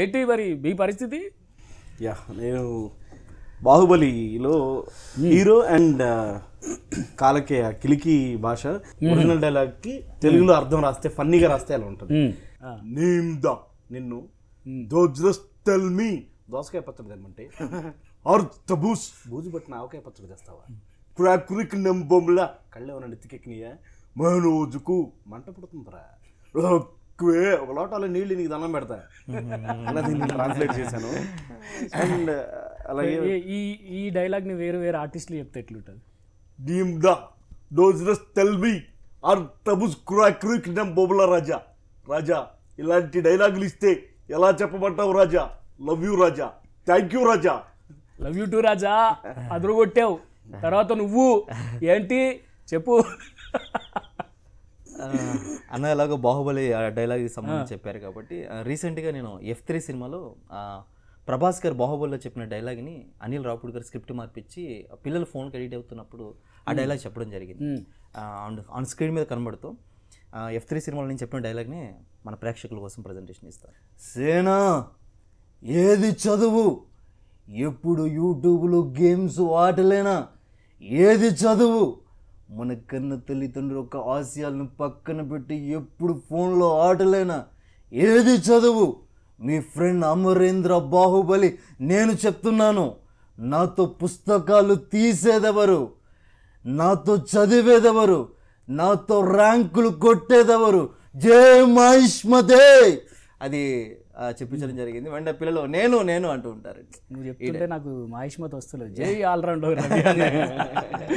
ఏంటి మరి మీ పరిస్థితి యా నేను బాహుబలిలో హీరో అండ్ కాలకేయ కిలికి భాష ఒరిజినల్ డైలాగ్కి తెలుగులో అర్థం రాస్తే ఫన్నీగా రాస్తే అలా ఉంటుంది నిన్ను దోజ్రస్ టెల్ మీ దోసకాయ పచ్చడి తెమ్మంటే అర్త బూస్ బూజు పట్టిన ఆవకాయ పచ్చడి తెస్తావా ప్రాకృతిక నంబొమ్లా కళ్ళేమన్నా నెత్తికెక్కినాయా మనోజుకు మంట పుడుతుందిరా ఎక్కువే ఒక లోటాల నీళ్ళు నీకు దండం పెడతా అలా దీన్ని ట్రాన్స్లేట్ చేశాను అండ్ uh, అలాగే ఈ ఈ డైలాగ్ని వేరు వేరు ఆర్టిస్ట్లు చెప్తే ఎట్లుంటుంది డీమ్ ద డోజ్ రస్ తెల్బీ ఆర్ టబుస్ క్రాక్రీ కింగ్ బొబుల రాజా రాజా ఇలాంటి డైలాగులు ఇస్తే ఎలా చెప్పబడ్డావు Raja love you Raja thank you Raja love you too Raja అదరగొట్టావు తర్వాత నువ్వు ఏంటి చెప్పు అన్న ఎలాగో బాహుబలి డైలాగ్ సంబంధించి చెప్పారు కాబట్టి రీసెంట్గా నేను ఎఫ్ త్రీ సినిమాలో ప్రభాస్ గారు బాహుబలిలో చెప్పిన డైలాగ్ని అనిల్ రావుడ్ గారు స్క్రిప్ట్ మార్పించి పిల్లలు ఫోన్కి ఎడిట్ అవుతున్నప్పుడు ఆ డైలాగ్ చెప్పడం జరిగింది ఆన్ స్క్రీన్ మీద కనబడుతూ ఎఫ్ త్రీ సినిమాలో నేను చెప్పిన డైలాగ్ని మన ప్రేక్షకుల కోసం ప్రజెంటేషన్ ఇస్తాను సేనా ఏది చదువు ఎప్పుడు యూట్యూబ్లో గేమ్స్ ఆటలేనా ఏది చదువు మన కన్న తల్లిదండ్రులు ఒక ఆశయాలను పక్కన పెట్టి ఎప్పుడు ఫోన్లో ఆటలైనా ఏది చదువు మీ ఫ్రెండ్ అమరేంద్ర బాహుబలి నేను చెప్తున్నాను నాతో పుస్తకాలు తీసేదెవరు నాతో చదివేదెవరు నాతో ర్యాంకులు కొట్టేదెవరు జే మహిష్మదే అది చెప్పించడం hmm. జరిగింది వెంట పిల్లలు నేను నేను అంటూ ఉంటారు నువ్వు చెప్తుంటే నాకు మహిష్మత్ వస్తులేదు జై ఆల్రౌండర్